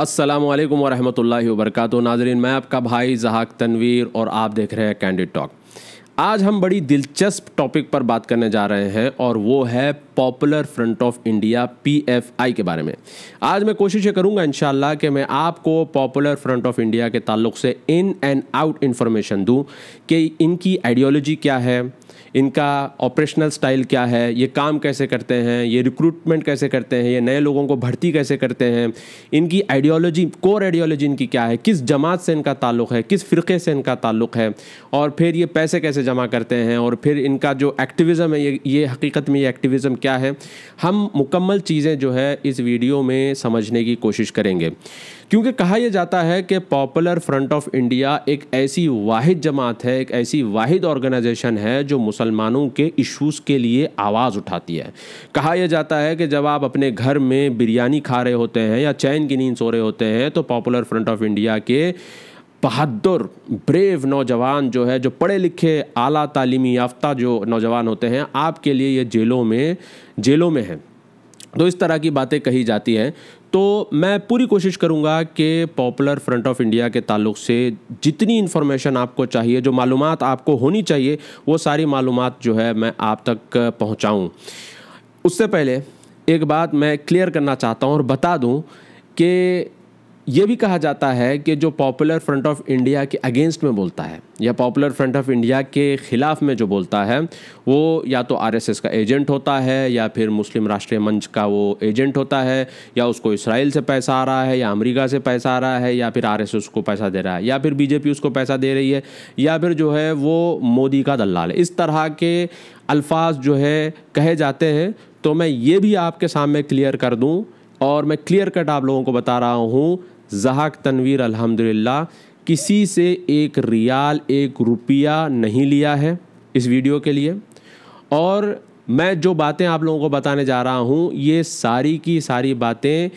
अस्सलाम वालेकुम वरहमतुल्लाहि वबरकातु नाजरीन मैं आपका भाई जहाक तनवीर और आप देख रहे हैं कैंडिड टॉक आज हम बड़ी दिलचस्प टॉपिक पर बात करने जा रहे हैं और वो है popular front of India PFI के बारे में आज मैं कोशिश ये करूँगा इन कि मैं आपको पॉपुलर फ्रंट ऑफ इंडिया के ताल्लुक से इन एंड आउट इन्फॉर्मेशन दूँ कि इनकी आइडियोलॉजी क्या है इनका ऑपरेशनल स्टाइल क्या है ये काम कैसे करते हैं ये रिक्रूटमेंट कैसे करते हैं ये नए लोगों को भर्ती कैसे करते हैं इनकी आइडियोलॉजी कोर आइडियोलॉजी इनकी क्या है किस जमात से इनका ताल्लुक़ है किस फ़िरक़े से इनका ताल्लुक़ है और फिर ये पैसे कैसे जमा करते हैं और फिर इनका जो एक्टिविज़म है ये ये हकीकत में ये एक्टिविज़म क्या है हम मुकम्मल चीज़ें जो है इस वीडियो में समझने की कोशिश करेंगे क्योंकि कहा यह जाता है कि पॉपुलर फ्रंट ऑफ इंडिया एक ऐसी वाहिद जमात है एक ऐसी वाहिद ऑर्गेनाइजेशन है जो मुसलमानों के इश्यूज़ के लिए आवाज़ उठाती है कहा यह जाता है कि जब आप अपने घर में बिरयानी खा रहे होते हैं या चैन की नींद सो रहे होते हैं तो पॉपुलर फ्रंट ऑफ इंडिया के बहादुर ब्रेव नौजवान जो है जो पढ़े लिखे आला तालीमी याफ्ता जो नौजवान होते हैं आपके लिए ये जेलों में जेलों में हैं तो इस तरह की बातें कही जाती हैं तो मैं पूरी कोशिश करूँगा कि पॉपुलर फ्रंट ऑफ इंडिया के ताल्लुक से जितनी इन्फॉर्मेशन आपको चाहिए जो मालूम आपको होनी चाहिए वो सारी मालूम जो है मैं आप तक पहुँचाऊँ उससे पहले एक बात मैं क्लियर करना चाहता हूँ और बता दूँ कि ये भी कहा जाता है कि जो पॉपुलर फ्रंट ऑफ इंडिया के अगेंस्ट में बोलता है या पॉपुलर फ्रंट ऑफ इंडिया के ख़िलाफ़ में जो बोलता है वो या तो आरएसएस का एजेंट होता है या फिर मुस्लिम राष्ट्रीय मंच का वो एजेंट होता है या उसको इसराइल से पैसा आ रहा है या अमेरिका से पैसा आ रहा है या फिर आर उसको पैसा दे रहा है या फिर बीजेपी उसको पैसा दे रही है या फिर जो है वो मोदी का दलाल है इस तरह के अल्फाज जो है कहे जाते हैं तो मैं ये भी आपके सामने क्लियर कर दूँ और मैं क्लियर कट आप लोगों को बता रहा हूँ जहाक तनवीर अल्हम्दुलिल्लाह किसी से एक रियाल एक रुपया नहीं लिया है इस वीडियो के लिए और मैं जो बातें आप लोगों को बताने जा रहा हूँ ये सारी की सारी बातें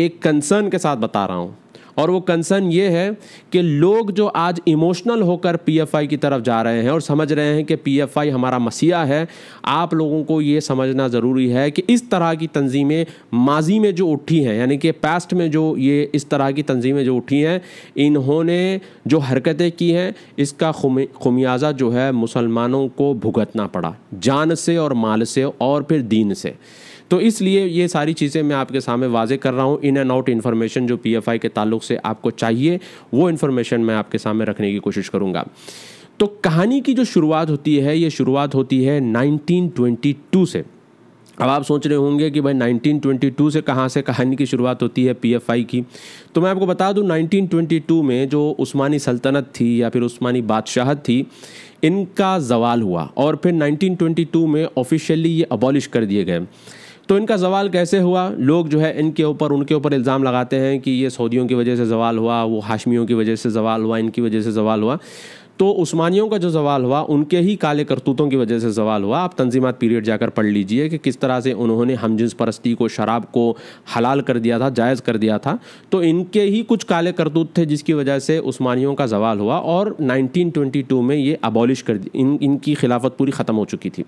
एक कंसर्न के साथ बता रहा हूँ और वो कंसर्न ये है कि लोग जो आज इमोशनल होकर पीएफआई की तरफ जा रहे हैं और समझ रहे हैं कि पीएफआई हमारा मसीहा है आप लोगों को ये समझना ज़रूरी है कि इस तरह की तंजीमें माजी में जो उठी हैं यानी कि पास्ट में जो ये इस तरह की तंजीमें जो उठी हैं इन्होंने जो हरकतें की हैं इसका खमियाजा जो है मुसलमानों को भुगतना पड़ा जान से और माल से और फिर दीन से तो इसलिए ये सारी चीज़ें मैं आपके सामने वाजे कर रहा हूँ इन एंड आउट इन्फॉर्मेशन जो पी के ताल्लुक से आपको चाहिए वो इन्फॉर्मेशन मैं आपके सामने रखने की कोशिश करूँगा तो कहानी की जो शुरुआत होती है ये शुरुआत होती है 1922 से अब आप सोच रहे होंगे कि भाई 1922 से कहाँ से कहानी की शुरुआत होती है पीएफआई की तो मैं आपको बता दूं 1922 में जो उस्मानी सल्तनत थी या फिर उस्मानी बादशाहत थी इनका जवाल हुआ और फिर 1922 में ऑफिशियली ये अबॉलिश कर दिए गए तो इनका जवाल कैसे हुआ लोग जो है इनके ऊपर उनके ऊपर इल्ज़ाम लगाते हैं कि ये सऊदियों की वजह से जवाल हुआ वो हाशमियों की वजह से जवाल हुआ इनकी वजह से जवाल हुआ तो उस्मानियों का जो जवाल हुआ उनके ही काले करतूतों की वजह से जवाल हुआ आप तंजीमत पीरियड जाकर पढ़ लीजिए कि किस तरह से उन्होंने जिस परस्ती को शराब को हलाल कर दिया था जायज़ कर दिया था तो इनके ही कुछ काले करतूत थे जिसकी वजह से उस्मानियों का जवाल हुआ और 1922 में ये अबॉलिश कर दी इन इनकी खिलाफत पूरी ख़त्म हो चुकी थी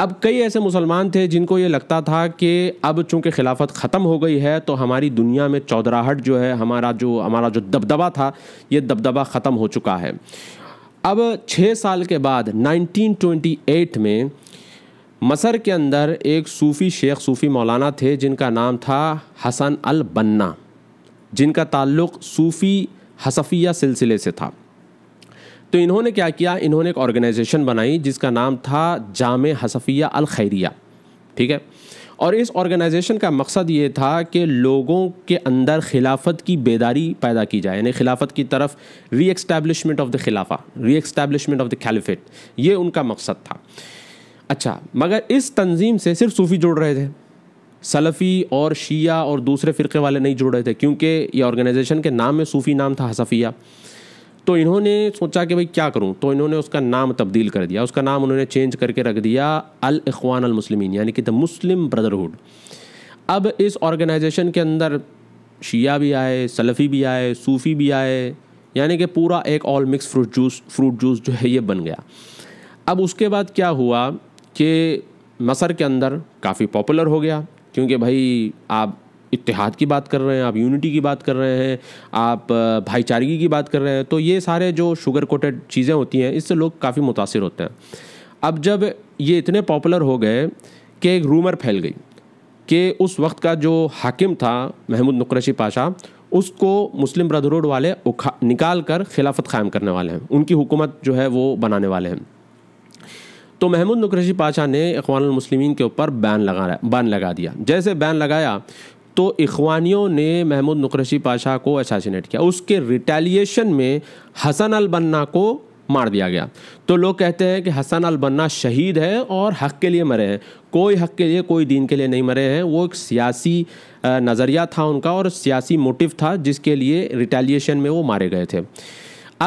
अब कई ऐसे मुसलमान थे जिनको ये लगता था कि अब चूंकि खिलाफत ख़त्म हो गई है तो हमारी दुनिया में चौधराहट जो है हमारा जो हमारा जो दबदबा था ये दबदबा ख़त्म हो चुका है अब छः साल के बाद 1928 में मसर के अंदर एक सूफ़ी शेख सूफ़ी मौलाना थे जिनका नाम था हसन अल बन्ना जिनका ताल्लुक़ सूफ़ी हसफिया सिलसिले से था तो इन्होंने क्या किया इन्होंने एक ऑर्गेनाइजेशन बनाई जिसका नाम था जाम हसफिया अल खैरिया ठीक है और इस ऑर्गेनाइजेशन का मकसद ये था कि लोगों के अंदर खिलाफत की बेदारी पैदा की जाए यानी खिलाफत की तरफ री एक्स्टैब्लिशमेंट ऑफ द खिलाफा री एक्स्टैब्लिशमेंट ऑफ द खैलिफेट ये उनका मकसद था अच्छा मगर इस तंजीम से सिर्फ सूफ़ी जुड़ रहे थे सलफ़ी और शिया और दूसरे फ़िरके वाले नहीं जुड़ रहे थे क्योंकि ये ऑर्गेनाइजेशन के नाम में सूफ़ी नाम था हसफिया तो इन्होंने सोचा कि भाई क्या करूं तो इन्होंने उसका नाम तब्दील कर दिया उसका नाम उन्होंने चेंज करके रख दिया अल इखवान अल मुस्लिमीन यानी कि द मुस्लिम ब्रदरहुड अब इस ऑर्गेनाइजेशन के अंदर शिया भी आए सलफ़ी भी आए सूफ़ी भी आए यानी कि पूरा एक all mix fruit juice fruit juice जो है ये बन गया अब उसके बाद क्या हुआ कि मसर के अंदर काफ़ी पॉपुलर हो गया क्योंकि भाई आप इतिहाद की बात कर रहे हैं आप यूनिटी की बात कर रहे हैं आप भाईचारगी की बात कर रहे हैं तो ये सारे जो शुगर कोटेड चीज़ें होती हैं इससे लोग काफ़ी मुतासर होते हैं अब जब ये इतने पॉपुलर हो गए कि एक रूमर फैल गई कि उस वक्त का जो हाकिम था महमूद नकरशी पाशा उसको मुस्लिम ब्रदरहुड वाले उखा निकाल कर खिलाफत कायम करने वाले हैं उनकी हुकूमत जो है वो बनाने वाले हैं तो महमूद नकरशी पाशा ने अखवान मुस्लिमीन के ऊपर बैन लगा बैन लगा दिया जैसे बैन लगाया तो इखवानियों ने महमूद नकरशी पाशा को असासीनेट किया उसके रिटेलिएशन में हसन अल बन्ना को मार दिया गया तो लोग कहते हैं कि हसन अल बन्ना शहीद है और हक के लिए मरे हैं कोई हक के लिए कोई दीन के लिए नहीं मरे हैं वो एक सियासी नज़रिया था उनका और सियासी मोटिव था जिसके लिए रिटेलिएशन में वो मारे गए थे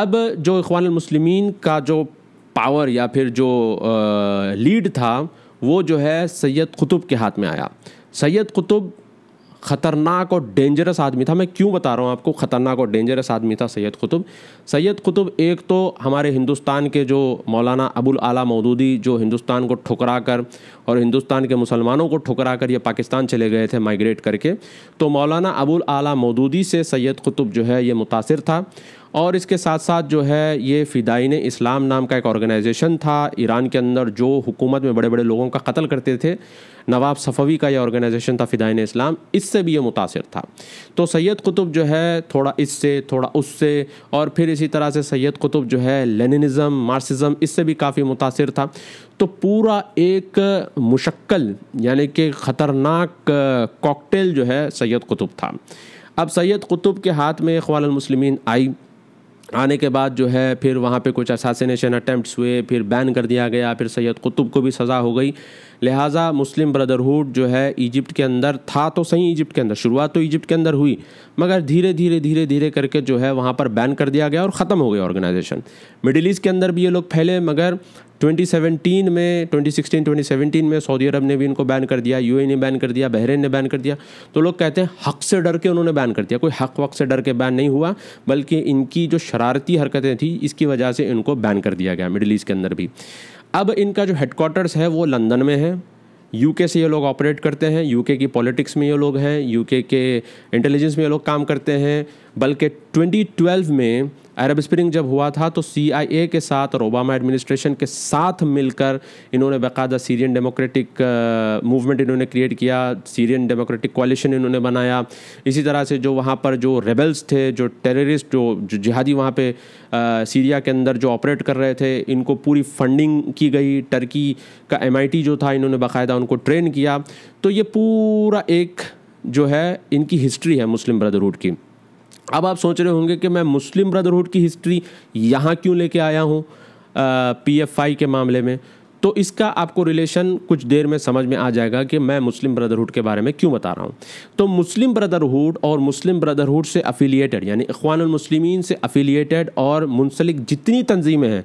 अब जो इखवान मुस्लिमीन का जो पावर या फिर जो लीड था वो जो है सैयद कुतुब के हाथ में आया सैयद कुतुब ख़तरनाक और डेंजरस आदमी था मैं क्यों बता रहा हूँ आपको ख़तरनाक और डेंजरस आदमी था सैयद कुतुब सैयद कुतुब एक तो हमारे हिंदुस्तान के जो मौलाना अबुल आला मौदूदी जो हिंदुस्तान को ठुकरा कर और हिंदुस्तान के मुसलमानों को ठुकरा कर ये पाकिस्तान चले गए थे माइग्रेट करके तो मौलाना अबुल आला मौदूदी से सैयद कुतुब जो है ये मुतासर था और इसके साथ साथ जो है ये फ़िदाइन इस्लाम नाम का एक ऑर्गेनाइजेशन था ईरान के अंदर जो हुकूमत में बड़े बड़े लोगों का कत्ल करते थे नवाब सफ़वी का ये ऑर्गेनाइजेशन था फ़िदाइन इस्लाम इससे भी ये मुतासर था तो सैयद कुतुब जो है थोड़ा इससे थोड़ा उससे और फिर इसी तरह से सैयद कुतुब जो है लेनिनिज़म मार्सिज़म इससे भी काफ़ी मुतासर था तो पूरा एक मुशक्ल यानी कि ख़तरनाक कॉकटेल जो है सैयद कुतुब था अब सैयद कुतुब के हाथ में अखवाल आई आने के बाद जो है फिर वहाँ पे कुछ असासिनेशन अटैम्प्ट हुए फिर बैन कर दिया गया फिर सैयद कुतुब को भी सज़ा हो गई लिहाजा मुस्लिम ब्रदरहुड जो है इजिप्ट के अंदर था तो सही इजिप्ट के अंदर शुरुआत तो इजिप्ट के अंदर हुई मगर धीरे धीरे धीरे धीरे करके जो है वहाँ पर बैन कर दिया गया और ख़त्म हो गया ऑर्गेनाइजेशन मिडिल ईस्ट के अंदर भी ये लोग फैले मगर 2017 में 2016 2017 में सऊदी अरब ने भी इनको बैन कर दिया यूएई ने बैन कर दिया बहरीन ने बैन कर दिया तो लोग कहते हैं हक से डर के उन्होंने बैन कर दिया कोई हक वक से डर के बैन नहीं हुआ बल्कि इनकी जो शरारती हरकतें थी इसकी वजह से इनको बैन कर दिया गया मिडिल ईस्ट के अंदर भी अब इनका जो हेडक्वार्टर्स है वो लंदन में है यूके से ये लोग ऑपरेट करते हैं यूके की पॉलिटिक्स में ये लोग हैं यूके के इंटेलिजेंस में ये लोग काम करते हैं बल्कि 2012 में अरब स्प्रिंग जब हुआ था तो सीआईए के साथ और ओबामा एडमिनिस्ट्रेशन के साथ मिलकर इन्होंने बाकायदा सीरियन डेमोक्रेटिक मूवमेंट इन्होंने क्रिएट किया सीरियन डेमोक्रेटिक कोलिशन इन्होंने बनाया इसी तरह से जो वहाँ पर जो रेबल्स थे जो टेररिस्ट जो, जो जिहादी वहाँ पे सीरिया के अंदर जो ऑपरेट कर रहे थे इनको पूरी फंडिंग की गई टर्की का एम जो था इन्होंने बाकायदा उनको ट्रेन किया तो ये पूरा एक जो है इनकी हिस्ट्री है मुस्लिम ब्रदरहुड की अब आप सोच रहे होंगे कि मैं मुस्लिम ब्रदरहुड की हिस्ट्री यहाँ क्यों लेके आया हूँ पीएफआई के मामले में तो इसका आपको रिलेशन कुछ देर में समझ में आ जाएगा कि मैं मुस्लिम ब्रदरहुड के बारे में क्यों बता रहा हूँ तो मुस्लिम ब्रदरहुड और मुस्लिम ब्रदरहुड से अफिलिएटेड यानी इखवानमसलिमिन से अफिलिएटेड और मुंसलिक जितनी तंजीमें हैं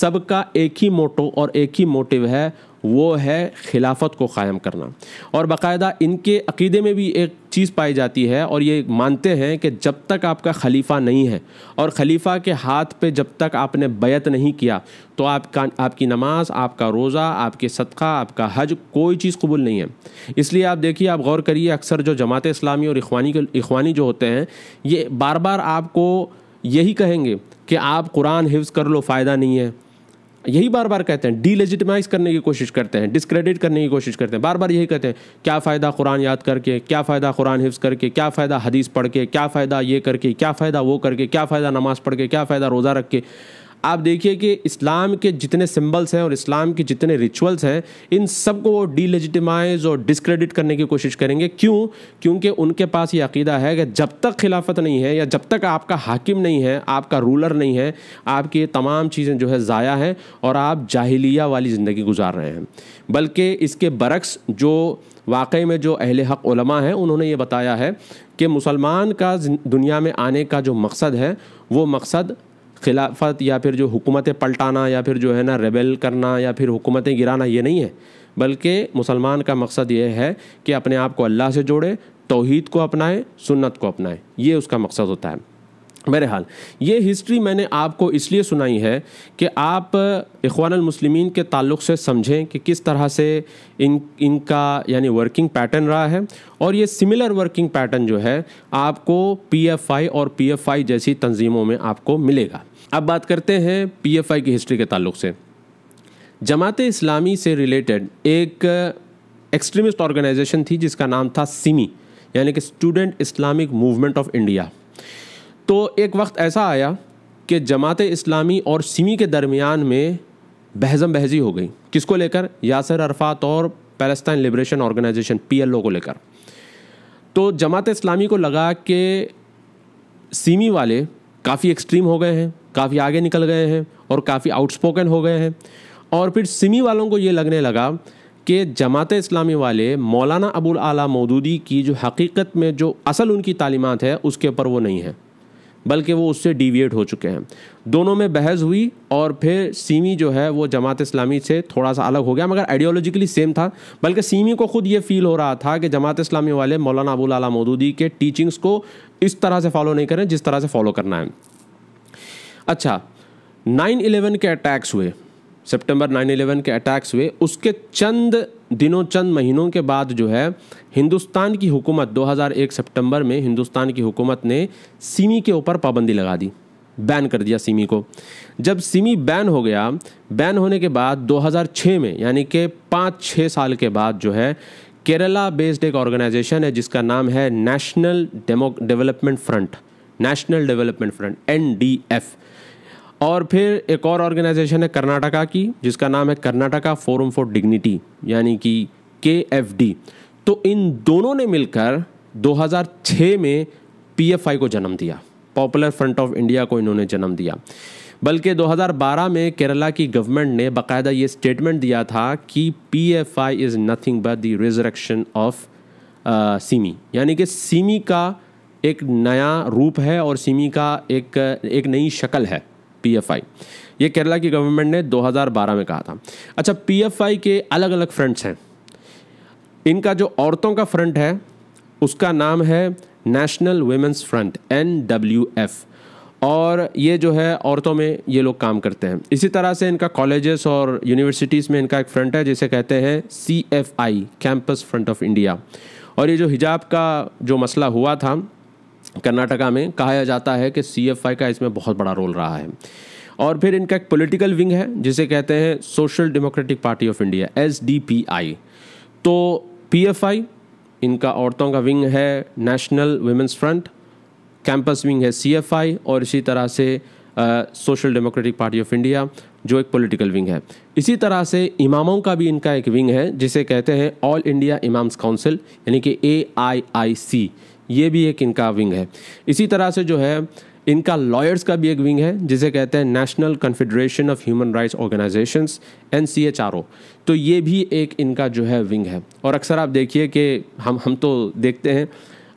सबका एक ही मोटो और एक ही मोटिव है वो है खिलाफत को कायम करना और बाकायदा इनके अकीदे में भी एक चीज़ पाई जाती है और ये मानते हैं कि जब तक आपका खलीफा नहीं है और खलीफा के हाथ पे जब तक आपने बैत नहीं किया तो आपका आपकी नमाज आपका रोज़ा आपके सदका आपका हज कोई चीज़ कबूल नहीं है इसलिए आप देखिए आप गौर करिए अक्सर जो जमात इस्लामी और इखवानी इखवानी जो होते हैं ये बार बार आपको यही कहेंगे कि आप कुरान हिफ्ज़ कर लो फ़ायदा नहीं है यही बार बार कहते हैं डीलेजिटमाइज करने की कोशिश करते हैं डिस्क्रेडिट करने की कोशिश करते हैं बार बार यही कहते हैं क्या फ़ायदा कुरान याद करके क्या फ़ायदा कुरान हिफ्स करके क्या फ़ायदा हदीस पढ़ के क्या फ़ायदा ये करके क्या फ़ायदा वो करके क्या फ़ायदा नमाज़ पढ़ के क्या फ़ायदा रोज़ा रख के आप देखिए कि इस्लाम के जितने सिंबल्स हैं और इस्लाम के जितने रिचुअल्स हैं इन सब को वो डीलिजिटिमाइज और डिसक्रेडिट करने की कोशिश करेंगे क्यों क्योंकि उनके पास ये अकीदा है कि जब तक खिलाफत नहीं है या जब तक आपका हाकिम नहीं है आपका रूलर नहीं है आपकी ये तमाम चीज़ें जो है ज़ाया हैं और आप जाहिलिया वाली ज़िंदगी गुजार रहे हैं बल्कि इसके बरक्स जो वाकई में जो अहल हक उलमा हैं उन्होंने ये बताया है कि मुसलमान का दुनिया में आने का जो मकसद है वो मकसद खिलाफत या फिर जो हुकूमतें पलटाना या फिर जो है ना रेबेल करना या फिर हुकूमतें गिराना ये नहीं है बल्कि मुसलमान का मकसद ये है कि अपने आप को अल्लाह से जोड़े तोहद को अपनाए सुन्नत को अपनाए ये उसका मकसद होता है हाल ये हिस्ट्री मैंने आपको इसलिए सुनाई है कि आप इखवान मुस्लिमीन के ताल्लुक से समझें कि किस तरह से इन इनका यानी वर्किंग पैटर्न रहा है और ये सिमिलर वर्किंग पैटर्न जो है आपको पीएफआई और पीएफआई जैसी तंजीमों में आपको मिलेगा अब बात करते हैं पीएफआई की हिस्ट्री के ताल्लुक से जमात इस्लामी से रिलेटेड एक एक्सट्रीमिस्ट ऑर्गेनाइजेशन थी जिसका नाम था सिमी यानी कि student Islamic movement of India तो एक वक्त ऐसा आया कि जमात इस्लामी और सिमी के दरमियान में बहजम बहजी हो गई किसको लेकर यासर अरफात और पैलस्तान लिब्रेशन ऑर्गेनाइजेशन पीएलओ को लेकर तो जमात इस्लामी को लगा कि सीमी वाले काफ़ी एक्सट्रीम हो गए हैं काफ़ी आगे निकल गए हैं और काफ़ी आउटस्पोकन हो गए हैं और फिर सिमी वालों को ये लगने लगा कि जमात इस्लामी वाले मौलाना अबुल आला मौदूदी की जो हकीकत में जो असल उनकी तालीमत है उसके ऊपर वो नहीं है बल्कि वो उससे डिविएट हो चुके हैं दोनों में बहस हुई और फिर सीमी जो है वो जमात इस्लामी से थोड़ा सा अलग हो गया मगर आइडियोलॉजिकली सेम था बल्कि सीमी को खुद ये फील हो रहा था कि जमात इस्लामी वाले मौलाना अबूल आला मौदूदी के टीचिंग्स को इस तरह से फॉलो नहीं करें जिस तरह से फॉलो करना है अच्छा नाइन इलेवन के अटैक्स हुए सितंबर नाइन इलेवन के अटैक्स हुए उसके चंद दिनों चंद महीनों के बाद जो है हिंदुस्तान की हुकूमत 2001 सितंबर में हिंदुस्तान की हुकूमत ने सिमी के ऊपर पाबंदी लगा दी बैन कर दिया सिमी को जब सिमी बैन हो गया बैन होने के बाद 2006 में यानी कि पाँच छः साल के बाद जो है केरला बेस्ड एक ऑर्गेनाइजेशन है जिसका नाम है national demo development front national development front N और फिर एक और ऑर्गेनाइजेशन है कर्नाटका की जिसका नाम है कर्नाटका फोरम फॉर डिग्निटी यानी कि के एफ डी तो इन दोनों ने मिलकर 2006 में पी को जन्म दिया पॉपुलर फ्रंट ऑफ इंडिया को इन्होंने जन्म दिया बल्कि 2012 में केरला की गवर्नमेंट ने बाकायदा ये स्टेटमेंट दिया था कि P F I is nothing but the resurrection of SIMI यानी कि सीमी का एक नया रूप है और सीमी का एक एक नई शक्ल है पीएफआई ये केरला की गवर्नमेंट ने 2012 में कहा था अच्छा पीएफआई के अलग अलग फ्रंट्स हैं इनका जो औरतों का फ्रंट है उसका नाम है नेशनल वेमेंस फ्रंट एन और ये जो है औरतों में ये लोग काम करते हैं इसी तरह से इनका कॉलेजेस और यूनिवर्सिटीज़ में इनका एक फ्रंट है जिसे कहते हैं C F I campus front of India और ये जो हिजाब का जो मसला हुआ था कर्नाटका में कहा जाता है कि सी का इसमें बहुत बड़ा रोल रहा है और फिर इनका एक पॉलिटिकल विंग है जिसे कहते हैं social democratic party of India S तो पी इनका औरतों का विंग है national women's front campus wing है सी और इसी तरह से social democratic party of India जो एक पॉलिटिकल विंग है इसी तरह से इमामों का भी इनका एक विंग है जिसे कहते हैं ऑल इंडिया इमाम्स काउंसिल यानी कि ए आई आई सी ये भी एक इनका विंग है इसी तरह से जो है इनका लॉयर्स का भी एक विंग है जिसे कहते हैं national confederation of human rights organization N C H R O तो ये भी एक इनका जो है विंग है और अक्सर आप देखिए कि हम हम तो देखते हैं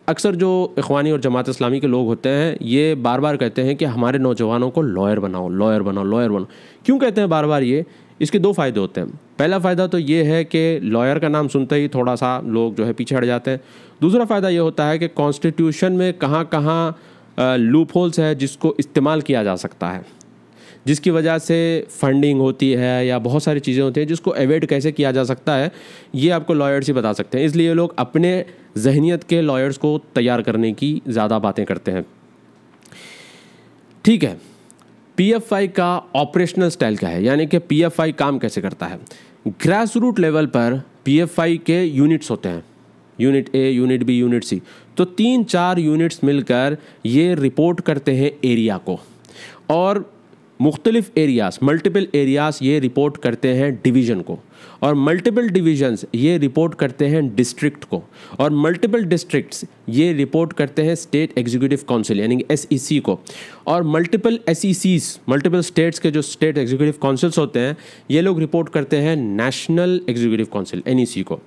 अक्सर जो इखवानी और जमात इस्लामी के लोग होते हैं ये बार बार कहते हैं कि हमारे नौजवानों को लॉयर बनाओ लॉयर बनाओ लॉयर बनाओ क्यों कहते हैं बार बार ये इसके दो फ़ायदे होते हैं पहला फ़ायदा तो ये है कि लॉयर का नाम सुनते ही थोड़ा सा लोग जो है पीछे हट जाते हैं दूसरा फ़ायदा ये होता है कि कॉन्स्टिट्यूशन में कहाँ कहाँ लूप होल्स है जिसको इस्तेमाल किया जा सकता है जिसकी वजह से फंडिंग होती है या बहुत सारी चीज़ें होती हैं जिसको अवॉइड कैसे किया जा सकता है ये आपको लॉयर्स ही बता सकते हैं इसलिए लोग अपने जहनीत के लॉयर्स को तैयार करने की ज़्यादा बातें करते हैं ठीक है पीएफआई का ऑपरेशनल स्टाइल क्या है यानी कि पीएफआई काम कैसे करता है ग्रास रूट लेवल पर पीएफआई के यूनिट्स होते हैं unit A unit B unit C तो तीन चार यूनिट्स मिलकर ये रिपोर्ट करते हैं एरिया को और मुख्तलिफ एरियाज़ मल्टीपल एरियाज़ ये रिपोर्ट करते हैं डिवीज़न को और मल्टीपल डिविजन्स ये रिपोर्ट करते हैं डिस्ट्रिक्ट को और मल्टीपल डिस्ट्रिक्ट्स ये रिपोर्ट करते हैं स्टेट एग्जीक्यूटिव काउंसिल यानी एस e को और multiple S E multiple states के जो स्टेट एग्जीक्यूटिव काउंसिल्स होते हैं ये लोग रिपोर्ट करते हैं national executive council N E C को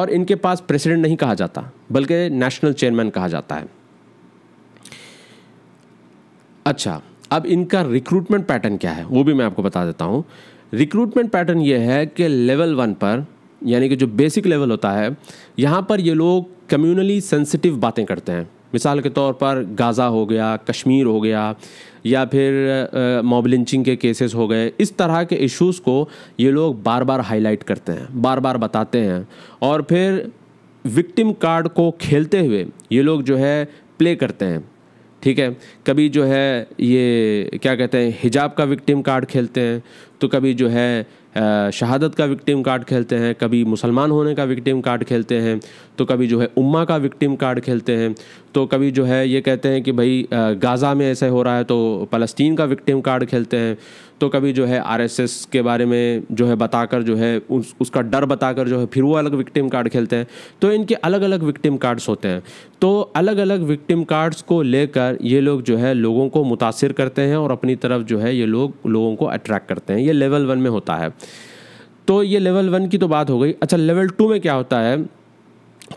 और इनके पास प्रेसिडेंट नहीं कहा जाता बल्कि नेशनल चेयरमैन कहा जाता है अच्छा अब इनका रिक्रूटमेंट पैटर्न क्या है वो भी मैं आपको बता देता हूँ रिक्रूटमेंट पैटर्न ये है कि लेवल वन पर यानी कि जो बेसिक लेवल होता है यहाँ पर ये लोग कम्युनली सेंसिटिव बातें करते हैं मिसाल के तौर पर गाज़ा हो गया कश्मीर हो गया या फिर मॉबलिंचिंग के केसेस हो गए इस तरह के इश्यूज़ को ये लोग बार बार हाईलाइट करते हैं बार बार बताते हैं और फिर विक्टिम कार्ड को खेलते हुए ये लोग जो है प्ले करते हैं ठीक है कभी जो है ये क्या कहते हैं हिजाब का विक्टिम कार्ड खेलते हैं तो कभी जो है शहादत का विक्टिम कार्ड खेलते हैं कभी मुसलमान होने का विक्टिम कार्ड खेलते हैं तो कभी जो है उम्मा का विक्टिम कार्ड खेलते हैं तो कभी जो है ये कहते हैं कि भाई गाज़ा में ऐसे हो रहा है तो फ़लस्तीन का विक्टिम कार्ड खेलते हैं तो कभी जो है आरएसएस के बारे में जो है बताकर जो है उस उसका डर बताकर जो है फिर वो अलग विक्टिम कार्ड खेलते हैं तो इनके अलग अलग विक्टिम कार्ड्स होते हैं तो अलग अलग विक्टिम कार्ड्स को लेकर ये लोग जो है लोगों को मुतासर करते हैं और अपनी तरफ जो है ये लोग लोगों को अट्रैक्ट करते हैं ये लेवल वन में होता है तो ये लेवल वन की तो बात हो गई अच्छा लेवल टू में क्या होता है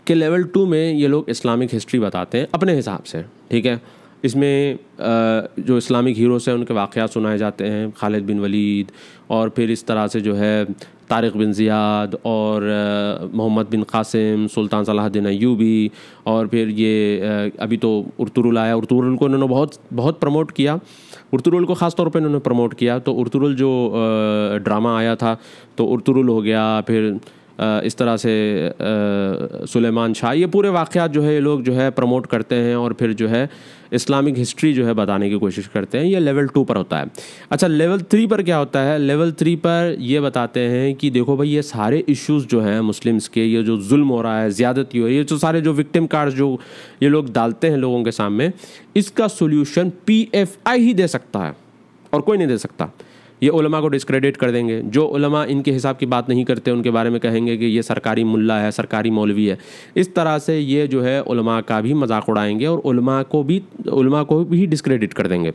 के लेवल टू में ये लोग इस्लामिक हिस्ट्री बताते हैं अपने हिसाब से ठीक है इसमें जो इस्लामिक हीरोज़ हैं उनके वाक़ सुनाए जाते हैं खालिद बिन वलीद और फिर इस तरह से जो है तारिक बिन ज़ियाद और मोहम्मद बिन कासिम सुल्तान सलाहद्दीन अयूबी और फिर ये अभी तो उर्तुरुल आया उर्तुरुल को इन्होंने बहुत बहुत प्रमोट किया उर्तुरुल को ख़ास तौर पे इन्होंने प्रमोट किया तो उर्तुरुल जो ड्रामा आया था तो उर्तुरुल हो गया फिर इस तरह से सुलेमान शाह ये पूरे वाक़ जो है ये लोग जो है प्रमोट करते हैं और फिर जो है इस्लामिक हिस्ट्री जो है बताने की कोशिश करते हैं ये लेवल टू पर होता है अच्छा लेवल थ्री पर क्या होता है लेवल थ्री पर ये बताते हैं कि देखो भाई ये सारे इश्यूज जो हैं मुस्लिम्स के ये जो जुल्म हो रहा है ज़्यादती हो रही है ये जो सारे जो विक्टिम कार्ड जो ये लोग डालते हैं लोगों के सामने इसका सोल्यूशन पी ही दे सकता है और कोई नहीं दे सकता ये उलमा को डिस्क्रेडिट कर देंगे जो उलमा इनके हिसाब की बात नहीं करते उनके बारे में कहेंगे कि ये सरकारी मुल्ला है सरकारी मौलवी है इस तरह से ये जो है उलमा का भी मजाक उड़ाएंगे और उलमा को भी उलमा को भी डिस्क्रेडिट कर देंगे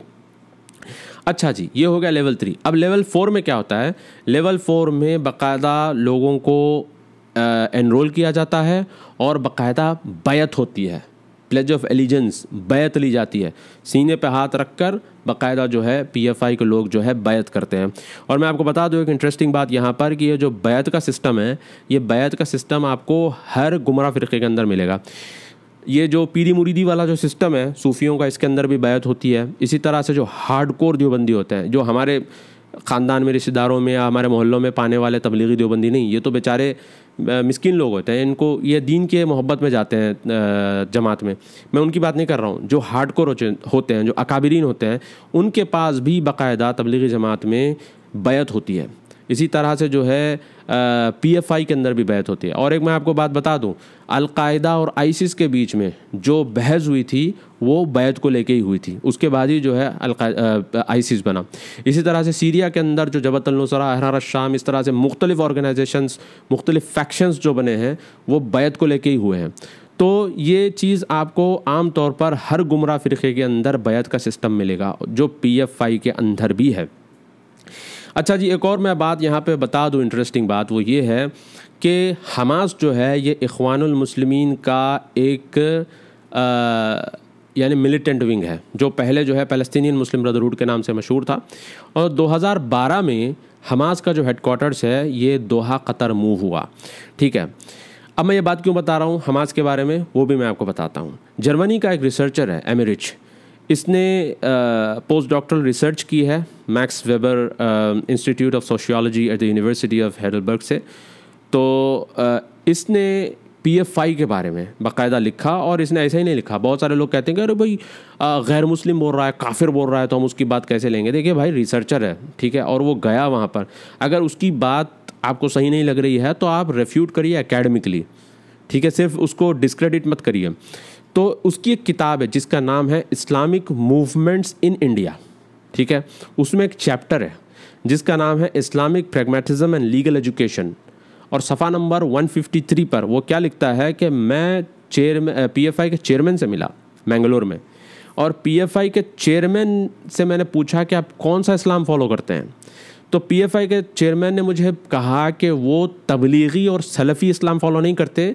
अच्छा जी ये हो गया लेवल थ्री अब लेवल फोर में क्या होता है लेवल फोर में बाकायदा लोगों को एनरोल किया जाता है और बाकायदा बैत होती है प्लेज ऑफ एलिजेंस बैत ली जाती है सीने पे हाथ रखकर बाकायदा जो है पीएफआई के लोग जो है बैत करते हैं और मैं आपको बता दूं एक इंटरेस्टिंग बात यहाँ पर कि ये जो बैत का सिस्टम है ये बैत का सिस्टम आपको हर गुमरा फ़िरके के अंदर मिलेगा ये जो पीरी मुरीदी वाला जो सिस्टम है सूफियों का इसके अंदर भी बैत होती है इसी तरह से जो हार्डकोर देवबंदी होते हैं जो हमारे ख़ानदान में रिश्तेदारों में या हमारे मोहल्लों में पाने वाले तबलीगी देवबंदी नहीं ये तो बेचारे मिसकिन लोग होते हैं इनको ये दीन के मोहब्बत में जाते हैं जमात में मैं उनकी बात नहीं कर रहा हूँ जो हार्ड कोर होते हैं जो अकाबरीन होते हैं उनके पास भी बाकायदा तबलीगी जमात में बैत होती है इसी तरह से जो है पी एफ़ आई के अंदर भी बैत होती है और एक मैं आपको बात बता दूँ अलकायदा और आइसिस के बीच में जो बहस हुई थी वो बैत को लेके ही हुई थी उसके बाद ही जो है आईसिस बना इसी तरह से सीरिया के अंदर जो जबत अलनसरा अहरार शाम इस तरह से मुख्तलिफ ऑर्गेनाइजेशंस मुख्तलिफ फैक्शंस जो बने हैं वो बैत को लेके ही हुए हैं तो ये चीज़ आपको आम तौर पर हर गुमराह फ़िरके के अंदर बैत का सिस्टम मिलेगा जो पी एफ आई के अंदर भी है अच्छा जी एक और मैं बात यहाँ पे बता दूँ इंटरेस्टिंग बात वो ये है कि हमास जो है ये इखवानुलमसलमिन का एक आ, यानी मिलिटेंट विंग है जो पहले जो है फ़लस्तीनियन मुस्लिम ब्रदरहुड के नाम से मशहूर था और 2012 में हमास का जो हेडकोार्टर्स है ये दोहा कतर मूव हुआ ठीक है अब मैं ये बात क्यों बता रहा हूँ हमास के बारे में वो भी मैं आपको बताता हूँ जर्मनी का एक रिसर्चर है एमरिच इसने पोस्ट डॉक्टरल रिसर्च की है Max Weber Institute of sociology at the University of Heidelberg से तो uh, इसने पी एफ आई के बारे में बाकायदा लिखा और इसने ऐसा ही नहीं लिखा बहुत सारे लोग कहते हैं कि अरे भाई गैर मुस्लिम बोल रहा है काफिर बोल रहा है तो हम उसकी बात कैसे लेंगे देखिए भाई रिसर्चर है ठीक है और वो गया वहाँ पर अगर उसकी बात आपको सही नहीं लग रही है तो आप रेफ्यूट करिए अकेडमिकली ठीक है सिर्फ उसको डिस्क्रेडिट मत करिए तो उसकी एक किताब है जिसका नाम है इस्लामिक मूवमेंट्स इन इंडिया ठीक है उसमें एक चैप्टर है जिसका नाम है Islamic pragmatism and legal education और सफ़ा नंबर 153 पर वो क्या लिखता है कि मैं चेयर पीएफआई के चेयरमैन से मिला मैंगलोर में और पीएफआई के चेयरमैन से मैंने पूछा कि आप कौन सा इस्लाम फॉलो करते हैं तो पीएफआई के चेयरमैन ने मुझे कहा कि वो तबलीगी और सलफ़ी इस्लाम फॉलो नहीं करते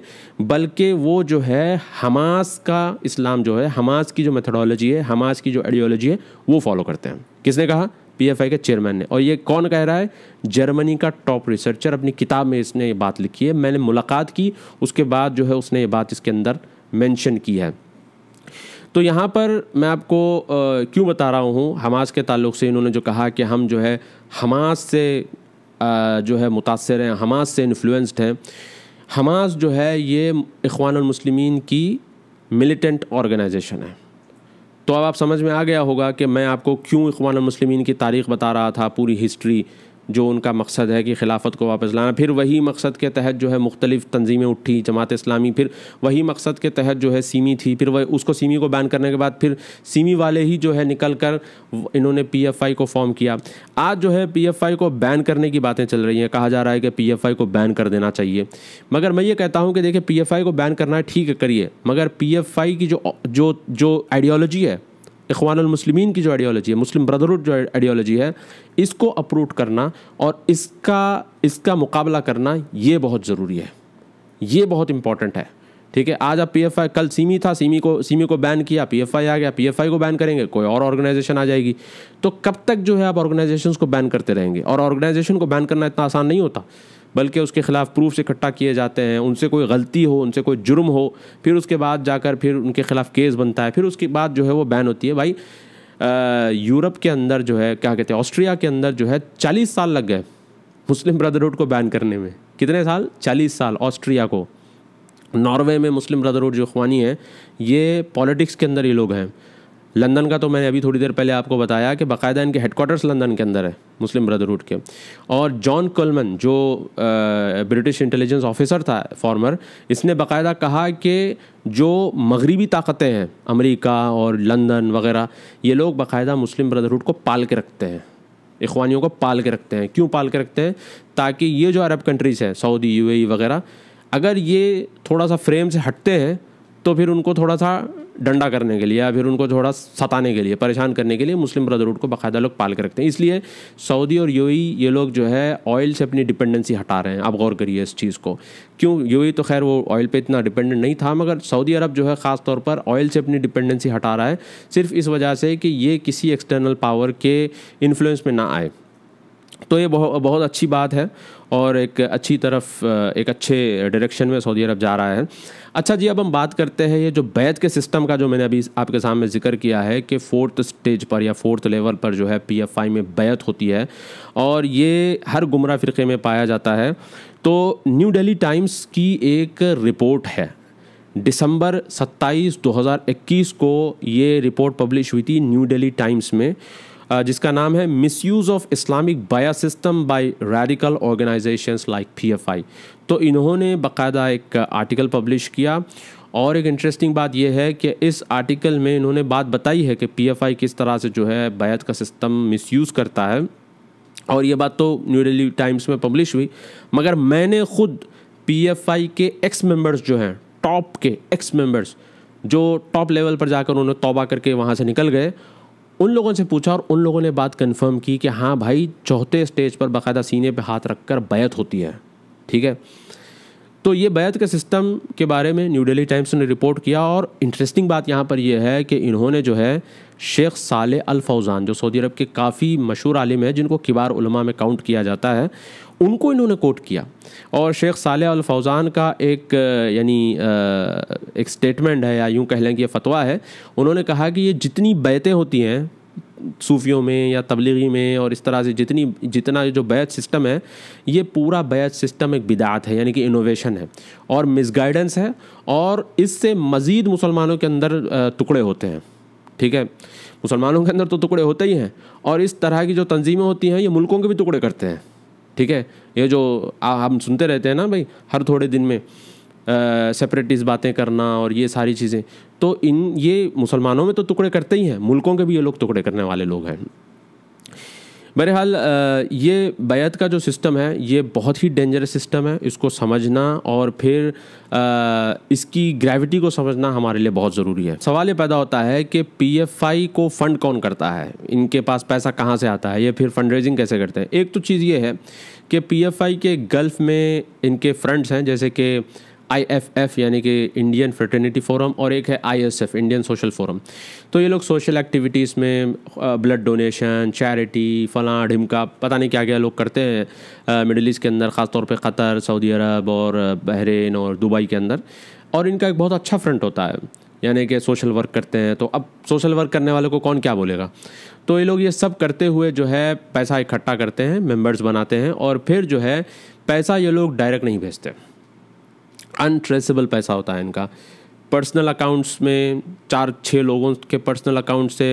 बल्कि वो जो है हमास का इस्लाम जो है हमास की जो मेथडोलॉजी है हमास की जो आइडियोलॉजी है वो फॉलो करते हैं किसने कहा पीएफआई के चेयरमैन ने और ये कौन कह रहा है जर्मनी का टॉप रिसर्चर अपनी किताब में इसने ये बात लिखी है मैंने मुलाकात की उसके बाद जो है उसने ये बात इसके अंदर मेंशन की है तो यहाँ पर मैं आपको क्यों बता रहा हूँ हमास के ताल्लुक से इन्होंने जो कहा कि हम जो है हमास से जो है मुतासर हैं हमास से इन्फ्लुएंस्ड हैं हमास जो है ये इखवान मुस्लिमीन की मिलिटेंट ऑर्गेनाइजेशन है तो अब आप समझ में आ गया होगा कि मैं आपको क्यों इखवान मुस्लिमीन की तारीख़ बता रहा था पूरी हिस्ट्री जो उनका मकसद है कि खिलाफत को वापस लाना फिर वही मकसद के तहत जो है मुख्तलिफ तंजीमें उठी जमात इस्लामी फिर वही मकसद के तहत जो है सीमी थी फिर वह उसको सीमी को बैन करने के बाद फिर सीमी वाले ही जो है निकल कर इन्होंने पी एफ आई को फॉर्म किया आज जो है पी एफ आई को बैन करने की बातें चल रही हैं कहा जा रहा है कि पी एफ आई को बैन कर देना चाहिए मगर मैं ये कहता हूँ कि देखिए पी एफ आई को बैन करना है ठीक है करिए मगर पी एफ आई की जो जो जो आइडियोलॉजी है इखवानमसलिमिन की जो आइडियोलॉजी है मुस्लिम ब्रदरहुड जो आइडियोलॉजी है इसको अप्रूट करना और इसका इसका मुकाबला करना ये बहुत ज़रूरी है ये बहुत इंपॉर्टेंट है ठीक है आज आप आई कल सीमी था सीमी को सीमी को बैन किया पी आई आ गया आई को बैन करेंगे कोई और ऑर्गेनाइजेशन आ जाएगी तो कब तक जो है आप ऑर्गेनाइजेशन को बैन करते रहेंगे और ऑर्गेनाइजेशन को बैन करना इतना आसान नहीं होता बल्कि उसके खिलाफ़ प्रूफ्स इकट्ठा किए जाते हैं उनसे कोई गलती हो उनसे कोई जुर्म हो फिर उसके बाद जाकर फिर उनके ख़िलाफ़ केस बनता है फिर उसके बाद जो है वो बैन होती है भाई यूरोप के अंदर जो है क्या कहते हैं ऑस्ट्रिया के अंदर जो है चालीस साल लग गए मुस्लिम ब्रदरहुड को बैन करने में कितने साल चालीस साल ऑस्ट्रिया को नॉर्वे में मुस्लिम ब्रदरहुड जो अखवानी है ये पॉलिटिक्स के अंदर ये लोग हैं लंदन का तो मैंने अभी थोड़ी देर पहले आपको बताया कि बाकायदा इनके हेडकोार्टर्स लंदन के अंदर है मुस्लिम ब्रदरहुड के और जॉन कलमन जो ब्रिटिश इंटेलिजेंस ऑफिसर था फॉर्मर इसने बाकायदा कहा कि जो मगरबी ताकतें हैं अमेरिका और लंदन वगैरह ये लोग बाकायदा मुस्लिम ब्रदरहुड को पाल के रखते हैं इखवानियों को पाल के रखते हैं क्यों पाल के रखते हैं ताकि ये जो अरब कंट्रीज़ हैं सऊदी यू वगैरह अगर ये थोड़ा सा फ्रेम से हटते हैं तो फिर उनको थोड़ा सा डंडा करने के लिए या फिर उनको थोड़ा सताने के लिए परेशान करने के लिए मुस्लिम ब्रदरहुड को बाकायदा लोग पाल कर रखते हैं इसलिए सऊदी और यू ये लोग जो है ऑयल से अपनी डिपेंडेंसी हटा रहे हैं आप गौर करिए इस चीज़ को क्यों यू तो खैर वो ऑयल पर इतना डिपेंडेंट नहीं था मगर सऊदी अरब जो है ख़ास तौर पर ऑयल से अपनी डिपेंडेंसी हटा रहा है सिर्फ इस वजह से कि ये किसी एक्सटर्नल पावर के इन्फ्लुएंस में ना आए तो ये बहुत बहुत अच्छी बात है और एक अच्छी तरफ एक अच्छे डायरेक्शन में सऊदी अरब जा रहा है अच्छा जी अब हम बात करते हैं ये जो बैत के सिस्टम का जो मैंने अभी आपके सामने जिक्र किया है कि फोर्थ स्टेज पर या फोर्थ लेवल पर जो है पी एफ आई में बैत होती है और ये हर गुमराह फ़िरके में पाया जाता है तो न्यू डेली टाइम्स की एक रिपोर्ट है दिसंबर 27 2021 को ये रिपोर्ट पब्लिश हुई थी न्यू डेली टाइम्स में जिसका नाम है misuse of Islamic by a system by radical organization like I तो इन्होंने बाकायदा एक आर्टिकल पब्लिश किया और एक इंटरेस्टिंग बात यह है कि इस आर्टिकल में इन्होंने बात बताई है कि पीएफआई किस तरह से जो है बैत का सिस्टम मिसयूज़ करता है और ये बात तो न्यू डेली टाइम्स में पब्लिश हुई मगर मैंने खुद पीएफआई के एक्स मेंबर्स जो हैं टॉप के एक्स मेंबर्स जो टॉप लेवल पर जाकर उन्होंने तौबा करके वहाँ से निकल गए उन लोगों से पूछा और उन लोगों ने बात कंफर्म की कि हाँ भाई चौथे स्टेज पर बाकायदा सीने पर हाथ रखकर बैत होती है ठीक है तो ये बैत के सिस्टम के बारे में न्यू डेली टाइम्स ने रिपोर्ट किया और इंटरेस्टिंग बात यहाँ पर यह है कि इन्होंने जो है शेख साले अल फौज़ान जो सऊदी अरब के काफ़ी मशहूर आलिम है जिनको किबार उलमा में काउंट किया जाता है उनको इन्होंने कोट किया और शेख साल फौज़ान का एक यानी एक स्टेटमेंट है या यूँ कह लें कि फतवा है उन्होंने कहा कि ये जितनी बैतें होती हैं सूफियों में या तबलीगी में और इस तरह से जितनी जितना जो बैच सिस्टम है ये पूरा बैच सिस्टम एक बिदात है यानी कि इनोवेशन है और मिसगाइडेंस है और इससे मज़ीद मुसलमानों के अंदर टुकड़े होते हैं ठीक है मुसलमानों के अंदर तो टुकड़े होते ही हैं और इस तरह की जो तंजीमें होती हैं ये मुल्कों के भी टुकड़े करते हैं ठीक है ये जो आ, हम सुनते रहते हैं ना भाई हर थोड़े दिन में सेपरेटिस बातें करना और ये सारी चीज़ें तो इन ये मुसलमानों में तो टुकड़े करते ही हैं मुल्कों के भी ये लोग टुकड़े करने वाले लोग हैं बहरहाल ये बैत का जो सिस्टम है ये बहुत ही डेंजरस सिस्टम है इसको समझना और फिर इसकी ग्रेविटी को समझना हमारे लिए बहुत ज़रूरी है सवाल ये पैदा होता है कि पीएफआई को फ़ंड कौन करता है इनके पास पैसा कहाँ से आता है या फिर फंड रेजिंग कैसे करते हैं एक तो चीज़ ये है कि पीएफआई के गल्फ़ में इनके फ्रंट्स हैं जैसे कि आईएफएफ यानी कि इंडियन फ्रटर्निटी फोरम और एक है आईएसएफ इंडियन सोशल फोरम तो ये लोग सोशल एक्टिविटीज़ में ब्लड डोनेशन चैरिटी फलां ढिमका पता नहीं क्या क्या लोग करते हैं मिडिल ईस्ट के अंदर ख़ासतौर पर कतर सऊदी अरब और बहरीन और दुबई के अंदर और इनका एक बहुत अच्छा फ्रंट होता है यानी कि सोशल वर्क करते हैं तो अब सोशल वर्क करने वाले को कौन क्या बोलेगा तो ये लोग ये सब करते हुए जो है पैसा इकट्ठा करते हैं मेंबर्स बनाते हैं और फिर जो है पैसा ये लोग डायरेक्ट नहीं भेजते अनट्रेसेबल पैसा होता है इनका पर्सनल अकाउंट्स में चार छः लोगों के पर्सनल अकाउंट से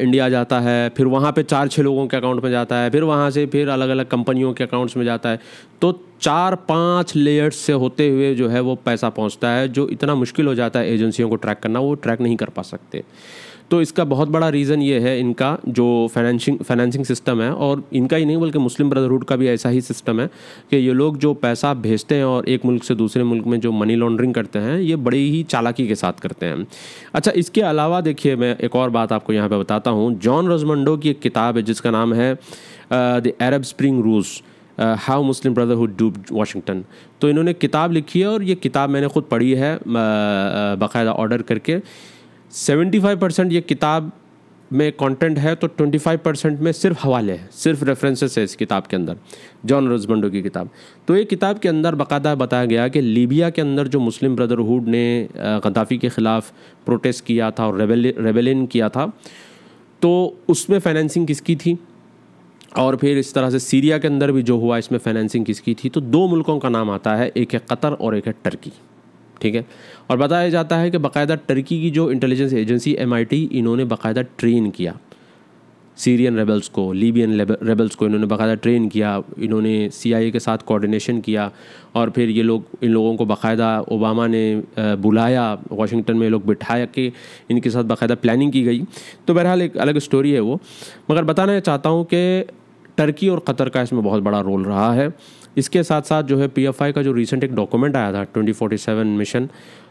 इंडिया जाता है फिर वहाँ पे चार छः लोगों के अकाउंट में जाता है फिर वहाँ से फिर अलग अलग कंपनियों के अकाउंट्स में जाता है तो चार पांच लेयर्स से होते हुए जो है वो पैसा पहुँचता है जो इतना मुश्किल हो जाता है एजेंसियों को ट्रैक करना वो ट्रैक नहीं कर पा सकते तो इसका बहुत बड़ा रीज़न ये है इनका जो फाइनेंशिंग फाइनेंसिंग सिस्टम है और इनका ही नहीं बल्कि मुस्लिम ब्रदरहुड का भी ऐसा ही सिस्टम है कि ये लोग जो पैसा भेजते हैं और एक मुल्क से दूसरे मुल्क में जो मनी लॉन्ड्रिंग करते हैं ये बड़ी ही चालाकी के साथ करते हैं अच्छा इसके अलावा देखिए मैं एक और बात आपको यहाँ पर बताता हूँ जॉन रोजमंडो की एक किताब है जिसका नाम है the Arab Spring ruse how Muslim Brotherhood duped Washington तो इन्होंने किताब लिखी है और ये किताब मैंने ख़ुद पढ़ी है बाकायदा ऑर्डर करके सेवेंटी फाइव परसेंट ये किताब में कंटेंट है तो ट्वेंटी फाइव परसेंट में सिर्फ हवाले हैं सिर्फ रेफरेंसेस है इस किताब के अंदर जॉन रोजमंडो की किताब तो ये किताब के अंदर बाकायदा बताया गया कि लीबिया के अंदर जो मुस्लिम ब्रदरहुड ने गद्दाफ़ी के ख़िलाफ़ प्रोटेस्ट किया था और रेबेलिन किया था तो उसमें फाइनेंसिंग किसकी थी और फिर इस तरह से सीरिया के अंदर भी जो हुआ इसमें फाइनेंसिंग किसकी थी तो दो मुल्कों का नाम आता है एक है कतर और एक है टर्की ठीक है और बताया जाता है कि बाकायदा टर्की की जो इंटेलिजेंस एजेंसी एम इन्होंने बाकायदा ट्रेन किया सीरियन रेबल्स को लीबियन रेबल्स को इन्होंने बाकायदा ट्रेन किया इन्होंने सीआईए के साथ कोऑर्डिनेशन किया और फिर ये लोग इन लोगों को बाकायदा ओबामा ने बुलाया वाशिंगटन में लोग बिठाया कि इनके साथ बाकायदा प्लानिंग की गई तो बहरहाल एक अलग स्टोरी है वो मगर बताना चाहता हूँ कि टर्की और क़तर का इसमें बहुत बड़ा रोल रहा है इसके साथ साथ जो है पीएफआई का जो रिसेंट एक डॉक्यूमेंट आया था 2047 मिशन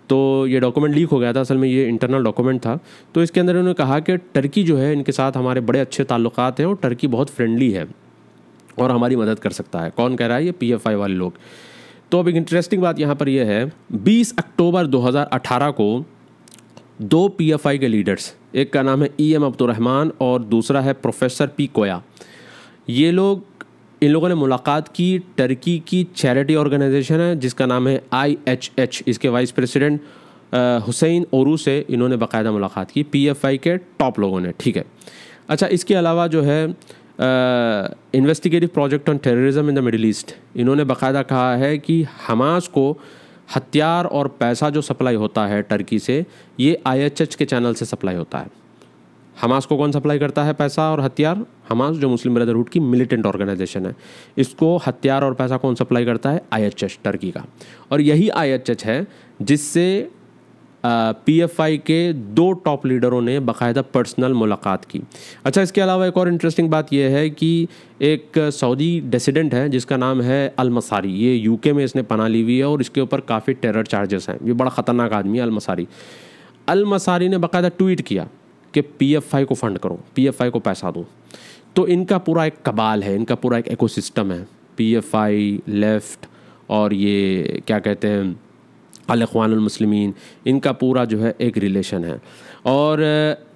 तो ये डॉक्यूमेंट लीक हो गया था असल में ये इंटरनल डॉक्यूमेंट था तो इसके अंदर उन्होंने कहा कि टर्की जो है इनके साथ हमारे बड़े अच्छे ताल्लुक हैं और टर्की बहुत फ्रेंडली है और हमारी मदद कर सकता है कौन कह रहा है ये पी वाले लोग तो अब एक इंटरेस्टिंग बात यहाँ पर यह है 20 अक्टूबर 2018 को दो पी के लीडर्स एक का नाम है ई एम अब्दुलरहमान और दूसरा है प्रोफेसर पी कोया ये लोग इन लोगों ने मुलाकात की टर्की की चैरिटी ऑर्गेनाइजेशन है जिसका नाम है आई एच एच इसके वाइस प्रेसिडेंट हुसैन औरू से इन्होंने बाकायदा मुलाकात की पी एफ आई के टॉप लोगों ने ठीक है अच्छा इसके अलावा जो है investigative project on terrorism in the Middle East इन्होंने बाकायदा कहा है कि हमास को हथियार और पैसा जो सप्लाई होता है टर्की से ये आई एच एच के चैनल से सप्लाई होता है हमास को कौन सप्लाई करता है पैसा और हथियार हमास जो मुस्लिम ब्रदरहुड की मिलिटेंट ऑर्गेनाइजेशन है इसको हथियार और पैसा कौन सप्लाई करता है एच टर्की का और यही आई है जिससे पी के दो टॉप लीडरों ने बाकायदा पर्सनल मुलाकात की अच्छा इसके अलावा एक और इंटरेस्टिंग बात यह है कि एक सऊदी डेसिडेंट है जिसका नाम है अलमसारी ये यूके में इसने पना ली हुई है और इसके ऊपर काफ़ी टेरर चार्जेस हैं ये बड़ा ख़तरनाक आदमी है अलमसारी अलमसारी ने बाकायदा ट्वीट किया कि पीएफआई को फंड करो पीएफआई को पैसा दो तो इनका पूरा एक कबाल है इनका पूरा एक एकोसिस्टम है पीएफआई लेफ़्ट और ये क्या कहते हैं अलखवानमसलमिन इनका पूरा जो है एक रिलेशन है और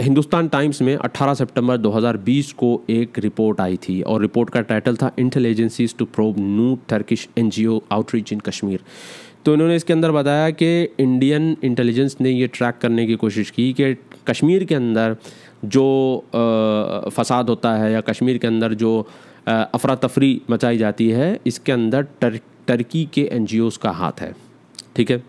हिंदुस्तान टाइम्स में 18 सितंबर 2020 को एक रिपोर्ट आई थी और रिपोर्ट का टाइटल था intelligences to probe new Turkish NGO outreach in Kashmir तो इन्होंने इसके अंदर बताया कि इंडियन इंटेलिजेंस ने ये ट्रैक करने की कोशिश की कि कश्मीर के अंदर जो आ, फसाद होता है या कश्मीर के अंदर जो अफरा तफरी मचाई जाती है इसके अंदर टर, टर्की के एन का हाथ है ठीक है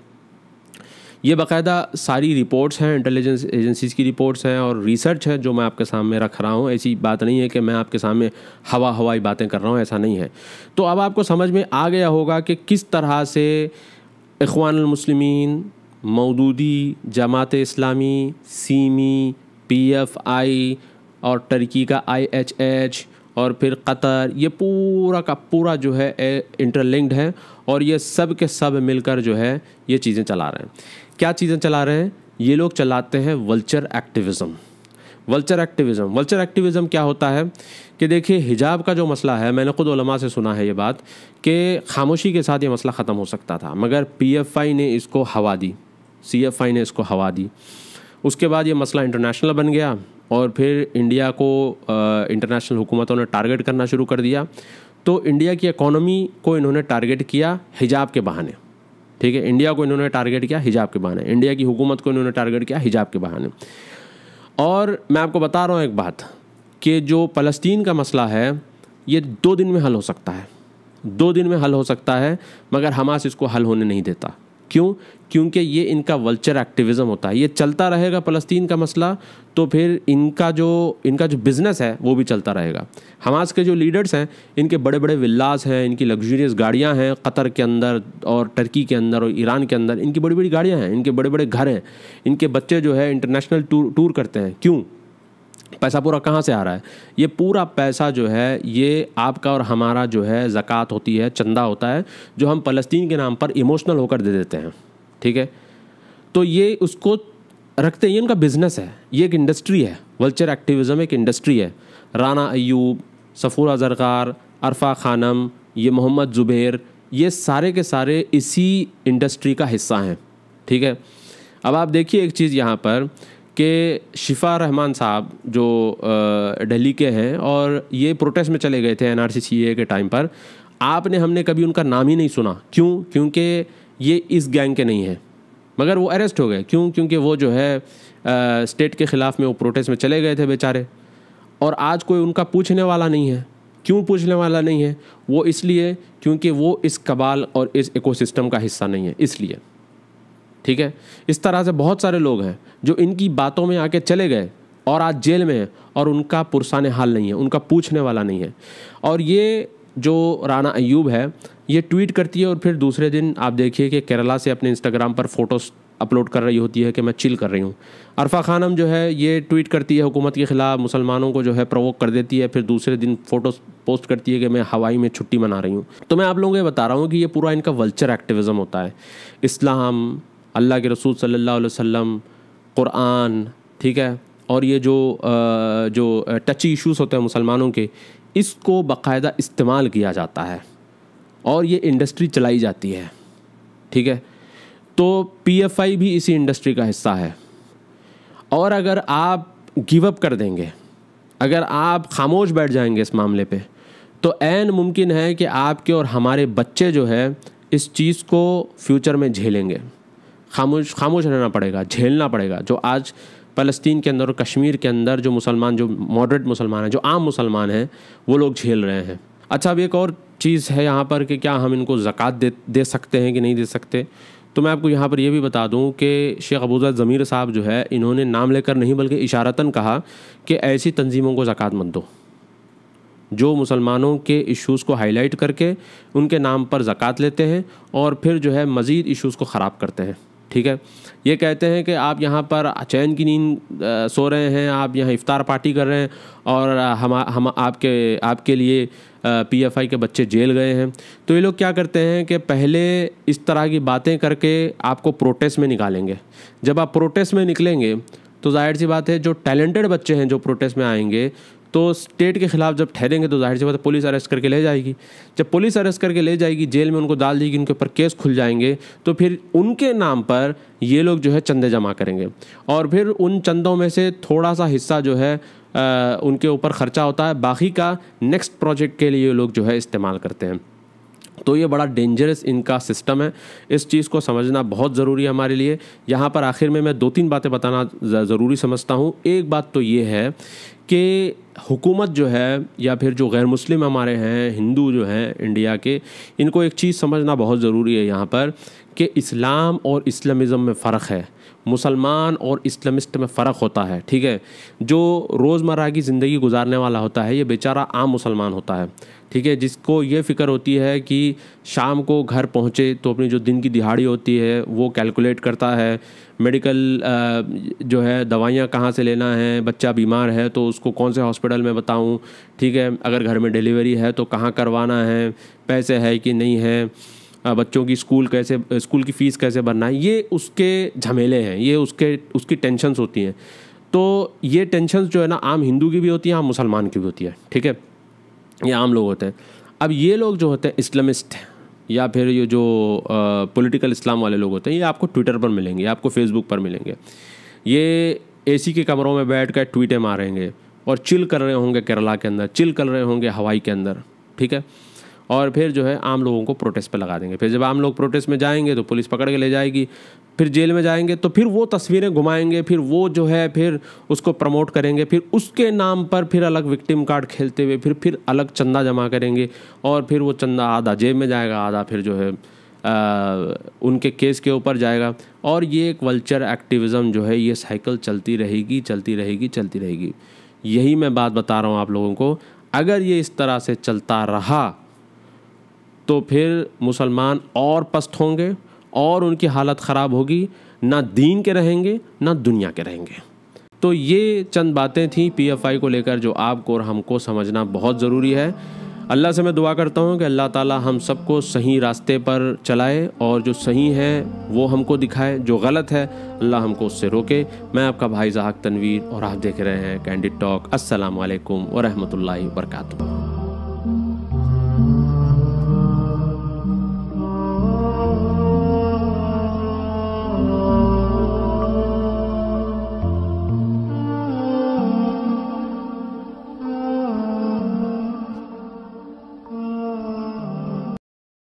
ये बाकायदा सारी रिपोर्ट्स हैं इंटेलिजेंस एजेंसीज़ की रिपोर्ट्स हैं और रिसर्च है जो मैं आपके सामने रख रहा हूँ ऐसी बात नहीं है कि मैं आपके सामने हवा हवाई बातें कर रहा हूँ ऐसा नहीं है तो अब आपको समझ में आ गया होगा कि किस तरह से इखवानमसलिमिन Maududi Jamaat Islami SIMI P F I और टर्की का आई एच एच और फिर कतर ये पूरा का पूरा जो है इंटरलिंक्ड है और ये सब के सब मिलकर जो है ये चीज़ें चला रहे हैं क्या चीज़ें चला रहे हैं ये लोग चलाते हैं vulture activism vulture activism vulture activism क्या होता है कि देखिए हिजाब का जो मसला है मैंने ख़ुद उलमा से सुना है ये बात कि खामोशी के साथ ये मसला ख़त्म हो सकता था मगर पीएफआई ने इसको हवा दी सीएफआई ने इसको हवा दी उसके बाद ये मसला इंटरनेशनल बन गया और फिर इंडिया को इंटरनेशनल हुकूमतों ने टारगेट करना शुरू कर दिया तो इंडिया की इकोनॉमी को इन्होंने टारगेट किया हिजाब के बहाने ठीक है इंडिया को इन्होंने टारगेट किया हिजाब के बहाने इंडिया की हुकूमत को इन्होंने टारगेट किया हिजाब के बहाने और मैं आपको बता रहा हूँ एक बात कि जो फ़लस्तीन का मसला है ये दो दिन में हल हो सकता है दो दिन में हल हो सकता है मगर हमास इसको हल होने नहीं देता क्यों क्योंकि ये इनका वल्चर एक्टिविज़म होता है ये चलता रहेगा फ़लस्तीन का मसला तो फिर इनका जो इनका जो बिज़नेस है वो भी चलता रहेगा हमास के जो लीडर्स हैं इनके बड़े बड़े विल्लास हैं इनकी लग्जूरियस गाड़ियाँ हैं कतर के अंदर और टर्की के अंदर और ईरान के अंदर इनकी बड़ी बड़ी गाड़ियाँ हैं इनके बड़े बड़े घर हैं इनके बच्चे जो है इंटरनेशनल टूर टूर करते हैं क्यों पैसा पूरा कहाँ से आ रहा है ये पूरा पैसा जो है ये आपका और हमारा जो है ज़क़़त होती है चंदा होता है जो हम फ़लस्तीन के नाम पर इमोशनल होकर दे देते हैं ठीक है तो ये उसको रखते हैं ये उनका बिज़नेस है ये एक इंडस्ट्री है वल्चर एक्टिविज़म एक इंडस्ट्री है राना अयूब सफ़ूरा जरकार अरफा खानम ये मोहम्मद ज़ुबैर ये सारे के सारे इसी इंडस्ट्री का हिस्सा हैं ठीक है अब आप देखिए एक चीज़ यहाँ पर कि शिफा रहमान साहब जो दिल्ली के हैं और ये प्रोटेस्ट में चले गए थे एन आर के टाइम पर आपने हमने कभी उनका नाम ही नहीं सुना क्यों क्योंकि ये इस गैंग के नहीं हैं मगर वो अरेस्ट हो गए क्यों क्योंकि वो जो है आ, स्टेट के ख़िलाफ़ में वो प्रोटेस्ट में चले गए थे बेचारे और आज कोई उनका पूछने वाला नहीं है क्यों पूछने वाला नहीं है वो इसलिए क्योंकि वो इस कबाल और इस इकोसिस्टम का हिस्सा नहीं है इसलिए ठीक है इस तरह से बहुत सारे लोग हैं जो इनकी बातों में आके चले गए और आज जेल में है और उनका पुरसाने हाल नहीं है उनका पूछने वाला नहीं है और ये जो राना अयूब है ये ट्वीट करती है और फिर दूसरे दिन आप देखिए कि केरला से अपने इंस्टाग्राम पर फ़ोटोज़ अपलोड कर रही होती है कि मैं चिल कर रही हूँ अरफा खानम जो है ये ट्वीट करती है हुकूमत के ख़िलाफ़ मुसलमानों को जो है प्रवोक कर देती है फिर दूसरे दिन फ़ोटोज़ पोस्ट करती है कि मैं हवाई में छुट्टी मना रही हूँ तो मैं आप लोगों को ये बता रहा हूँ कि ये पूरा इनका वल्चर एक्टिविज़म होता है इस्लाम अल्लाह के रसूल सल्ला वसम कुरान ठीक है और ये जो जो टची इश्यूज़ होते हैं मुसलमानों के इसको बाकायदा इस्तेमाल किया जाता है और ये इंडस्ट्री चलाई जाती है ठीक है तो पीएफआई भी इसी इंडस्ट्री का हिस्सा है और अगर आप गिव अप कर देंगे अगर आप खामोश बैठ जाएंगे इस मामले पे तो एन मुमकिन है कि आपके और हमारे बच्चे जो है इस चीज़ को फ्यूचर में झेलेंगे खामोश खामोश रहना पड़ेगा झेलना पड़ेगा जो आज फ़लस्तीन के अंदर और कश्मीर के अंदर जो मुसलमान जो मॉडरेट मुसलमान हैं जो आम मुसलमान हैं वो लोग झेल रहे हैं अच्छा अब एक और चीज़ है यहाँ पर कि क्या हम इनको ज़क़़त दे दे सकते हैं कि नहीं दे सकते तो मैं आपको यहाँ पर यह भी बता दूँ कि शेख अबूजा ज़मीर साहब जो है इन्होंने नाम लेकर नहीं बल्कि इशारता कहा कि ऐसी तंजीमों को ज़क़़त मत दो जो मुसलमानों के इश्यूज़ को हाईलाइट करके उनके नाम पर ज़क़़त लेते हैं और फिर जो है मज़ीद इश्यूज़ को ख़राब करते हैं ठीक है ये कहते हैं कि आप यहाँ पर चैन की नींद सो रहे हैं आप यहाँ इफ़ार पार्टी कर रहे हैं और हम हम आपके आपके लिए पीएफआई के बच्चे जेल गए हैं तो ये लोग क्या करते हैं कि पहले इस तरह की बातें करके आपको प्रोटेस्ट में निकालेंगे जब आप प्रोटेस्ट में निकलेंगे तो जाहिर सी बात है जो टैलेंटेड बच्चे हैं जो प्रोटेस्ट में आएंगे तो स्टेट के खिलाफ जब ठहरेंगे तो जाहिर सी बात पुलिस अरेस्ट करके ले जाएगी जब पुलिस अरेस्ट करके ले जाएगी जेल में उनको डाल देगी उनके ऊपर केस खुल जाएंगे तो फिर उनके नाम पर ये लोग जो है चंदे जमा करेंगे और फिर उन चंदों में से थोड़ा सा हिस्सा जो है आ, उनके ऊपर ख़र्चा होता है बाकी का नेक्स्ट प्रोजेक्ट के लिए लोग जो है इस्तेमाल करते हैं तो ये बड़ा डेंजरस इनका सिस्टम है इस चीज़ को समझना बहुत ज़रूरी है हमारे लिए यहाँ पर आखिर में मैं दो तीन बातें बताना ज़रूरी समझता हूँ एक बात तो ये है कि हुकूमत जो है या फिर जो गैर मुस्लिम हमारे हैं हिंदू जो हैं इंडिया के इनको एक चीज़ समझना बहुत ज़रूरी है यहाँ पर कि इस्लाम और इस्लामिज़म में फ़र्क है मुसलमान और इस्लामिस्ट में फ़र्क होता है ठीक है जो रोज़मर्रा की ज़िंदगी गुजारने वाला होता है ये बेचारा आम मुसलमान होता है ठीक है जिसको ये फ़िक्र होती है कि शाम को घर पहुँचे तो अपनी जो दिन की दिहाड़ी होती है वो कैलकुलेट करता है मेडिकल जो है दवाइयाँ कहाँ से लेना है बच्चा बीमार है तो उसको कौन से हॉस्पिटल हॉस्पिटल में बताऊँ ठीक है अगर घर में डिलीवरी है तो कहाँ करवाना है पैसे है कि नहीं है बच्चों की स्कूल कैसे स्कूल की फ़ीस कैसे भरना है ये उसके झमेले हैं ये उसके उसकी टेंशनस होती हैं तो ये टेंशनस जो है ना आम हिंदू की भी होती है आम मुसलमान की भी होती है ठीक है ये आम लोग होते हैं अब ये लोग जो होते हैं इस्लामिस्ट या फिर ये जो पॉलिटिकल इस्लाम वाले लोग होते हैं ये आपको ट्विटर पर मिलेंगे आपको फेसबुक पर मिलेंगे ये एसी के कमरों में बैठ कर ट्वीटें मारेंगे और चिल कर रहे होंगे केरला के अंदर चिल कर रहे होंगे हवाई के अंदर ठीक है और फिर जो है आम लोगों को प्रोटेस्ट पर लगा देंगे फिर जब आम लोग प्रोटेस्ट में जाएंगे तो पुलिस पकड़ के ले जाएगी फिर जेल में जाएंगे तो फिर वो तस्वीरें घुमाएंगे फिर वो जो है फिर उसको प्रमोट करेंगे फिर उसके नाम पर फिर अलग विक्टिम कार्ड खेलते हुए फिर फिर अलग चंदा जमा करेंगे और फिर वो चंदा आधा जेब में जाएगा आधा फिर जो है आ, उनके केस के ऊपर जाएगा और ये एक वल्चर एक्टिविज़म जो है ये साइकिल चलती रहेगी चलती रहेगी चलती रहेगी यही मैं बात बता रहा हूँ आप लोगों को अगर ये इस तरह से चलता रहा तो फिर मुसलमान और पस्त होंगे और उनकी हालत ख़राब होगी ना दीन के रहेंगे ना दुनिया के रहेंगे तो ये चंद बातें थी पीएफआई को लेकर जो आपको और हमको समझना बहुत ज़रूरी है अल्लाह से मैं दुआ करता हूँ कि अल्लाह ताला हम सबको सही रास्ते पर चलाए और जो सही है वो हमको दिखाए जो गलत है अल्लाह हमको उससे रोके मैं आपका भाई जहाक तनवीर और आप देख रहे हैं कैंडिड टॉक असलकम वरहमल वर्का